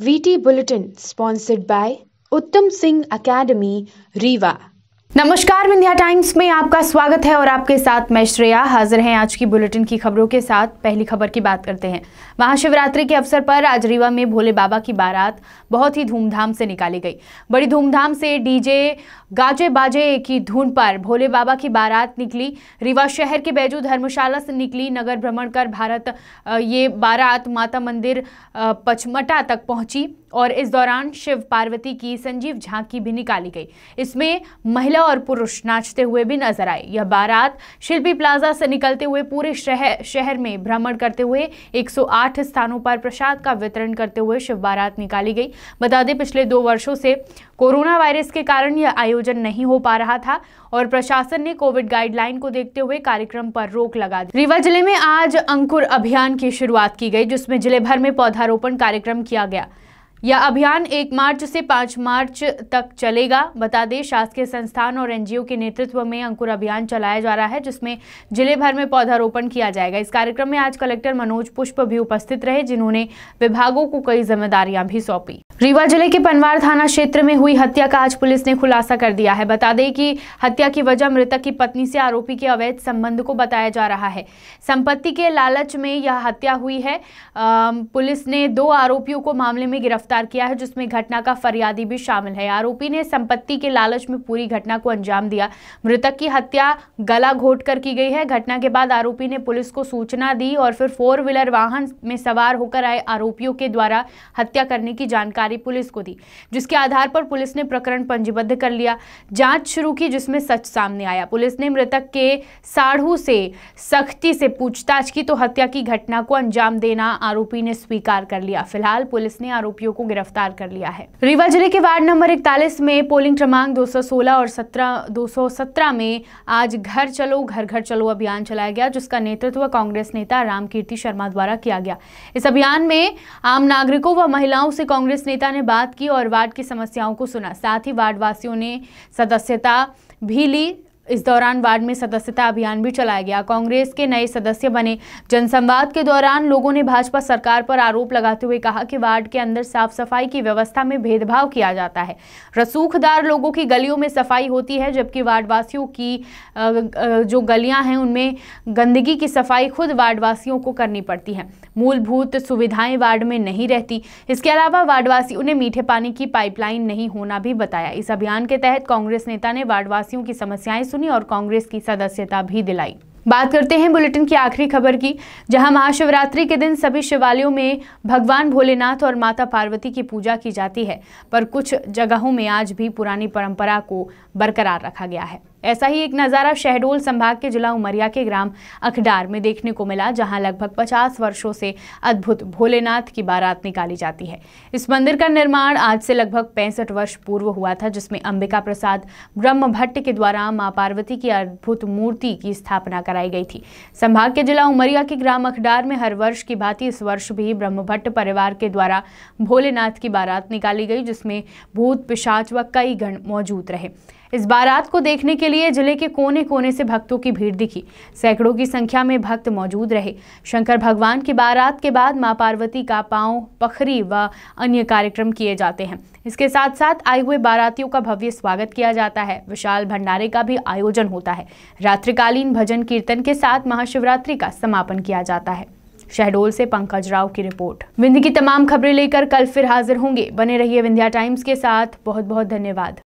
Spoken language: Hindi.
VT Bulletin sponsored by Uttam Singh Academy, Rewa. नमस्कार विंध्या टाइम्स में आपका स्वागत है और आपके साथ मैं श्रेया हाजिर हैं आज की बुलेटिन की खबरों के साथ पहली खबर की बात करते हैं महाशिवरात्रि के अवसर पर आज रीवा में भोले बाबा की बारात बहुत ही धूमधाम से निकाली गई बड़ी धूमधाम से डीजे गाजे बाजे की धुन पर भोले बाबा की बारात निकली रीवा शहर के बैजू धर्मशाला से निकली नगर भ्रमण कर भारत ये बारात माता मंदिर पचमटा तक पहुँची और इस दौरान शिव पार्वती की संजीव झांकी भी निकाली गई इसमें महिला और पुरुष नाचते हुए भी नजर आए यह बारात शिल्पी प्लाजा से निकलते हुए पूरे शहर शहर में भ्रमण करते हुए 108 स्थानों पर प्रसाद का वितरण करते हुए शिव बारात निकाली गई बता दें पिछले दो वर्षों से कोरोना वायरस के कारण यह आयोजन नहीं हो पा रहा था और प्रशासन ने कोविड गाइडलाइन को देखते हुए कार्यक्रम पर रोक लगा दी रीवा जिले में आज अंकुर अभियान की शुरुआत की गई जिसमें जिले भर में पौधारोपण कार्यक्रम किया गया यह अभियान एक मार्च से पांच मार्च तक चलेगा बता दें शासकीय संस्थान और एनजीओ के नेतृत्व में अंकुर अभियान चलाया जा रहा है जिसमें जिले भर में पौधारोपण किया जाएगा इस कार्यक्रम में आज कलेक्टर मनोज पुष्प भी उपस्थित रहे जिन्होंने विभागों को कई जिम्मेदारियां भी सौंपी रीवा जिले के पनवार थाना क्षेत्र में हुई हत्या का आज पुलिस ने खुलासा कर दिया है बता दें कि हत्या की वजह मृतक की पत्नी से आरोपी के अवैध संबंध को बताया जा रहा है संपत्ति के लालच में यह हत्या हुई है पुलिस ने दो आरोपियों को मामले में गिरफ्तार गिरफ्तार किया है जिसमें घटना का फरियादी भी शामिल है आरोपी ने संपत्ति के लालच में पूरी घटना को अंजाम दिया मृतक की हत्या गला घोट कर की गई है घटना के बाद आरोपी ने पुलिस को सूचना दी और फिर फोर व्हीलर वाहन में सवार होकर आए आरोपियों के द्वारा हत्या करने की जानकारी पुलिस को दी जिसके आधार पर पुलिस ने प्रकरण पंजीबद्ध कर लिया जांच शुरू की जिसमें सच सामने आया पुलिस ने मृतक के साढ़ू से सख्ती से पूछताछ की तो हत्या की घटना को अंजाम देना आरोपी ने स्वीकार कर लिया फिलहाल पुलिस ने आरोपियों को गिरफ्तार कर लिया है रीवा जिले के वार्ड नंबर इकतालीस में पोलिंग क्रमांक 216 और 17 दो में आज घर चलो घर घर चलो अभियान चलाया गया जिसका नेतृत्व कांग्रेस नेता कीर्ति शर्मा द्वारा किया गया इस अभियान में आम नागरिकों व महिलाओं से कांग्रेस नेता ने बात की और वार्ड की समस्याओं को सुना साथ ही वार्ड वासियों ने सदस्यता भी ली इस दौरान वार्ड में सदस्यता अभियान भी चलाया गया कांग्रेस के नए सदस्य बने जनसंवाद के दौरान लोगों ने भाजपा सरकार पर आरोप लगाते हुए कहा कि वार्ड के अंदर साफ सफाई की व्यवस्था में भेदभाव किया जाता है रसूखदार लोगों की गलियों में सफाई होती है जबकि वार्डवासियों की जो गलियां हैं उनमें गंदगी की सफाई खुद वार्डवासियों को करनी पड़ती है मूलभूत सुविधाएं वार्ड में नहीं रहती इसके अलावा वार्डवासियों ने मीठे पानी की पाइपलाइन नहीं होना भी बताया इस अभियान के तहत कांग्रेस नेता ने वार्डवासियों की समस्याएं सुनी और कांग्रेस की सदस्यता भी दिलाई बात करते हैं बुलेटिन की आखिरी खबर की जहां महाशिवरात्रि के दिन सभी शिवालयों में भगवान भोलेनाथ और माता पार्वती की पूजा की जाती है पर कुछ जगहों में आज भी पुरानी परंपरा को बरकरार रखा गया है ऐसा ही एक नज़ारा शहडोल संभाग के जिला उमरिया के ग्राम अखडार में देखने को मिला जहां लगभग 50 वर्षों से अद्भुत भोलेनाथ की बारात निकाली जाती है इस मंदिर का निर्माण आज से लगभग पैंसठ वर्ष पूर्व हुआ था जिसमें अंबिका प्रसाद ब्रह्म भट्ट के द्वारा माँ पार्वती की अद्भुत मूर्ति की स्थापना कराई गई थी संभाग के जिला उमरिया के ग्राम अखडार में हर वर्ष की भांति इस वर्ष भी ब्रह्म भट्ट परिवार के द्वारा भोलेनाथ की बारात निकाली गई जिसमें भूत पिशाच व कई गण मौजूद रहे इस बारात को देखने के लिए जिले के कोने कोने से भक्तों की भीड़ दिखी सैकड़ों की संख्या में भक्त मौजूद रहे शंकर भगवान की बारात के बाद माँ पार्वती का पांव पखरी व अन्य कार्यक्रम किए जाते हैं इसके साथ साथ आए हुए बारातियों का भव्य स्वागत किया जाता है विशाल भंडारे का भी आयोजन होता है रात्रिकालीन भजन कीर्तन के साथ महाशिवरात्रि का समापन किया जाता है शहडोल से पंकज राव की रिपोर्ट विंध की तमाम खबरें लेकर कल फिर हाजिर होंगे बने रहिए विंध्या टाइम्स के साथ बहुत बहुत धन्यवाद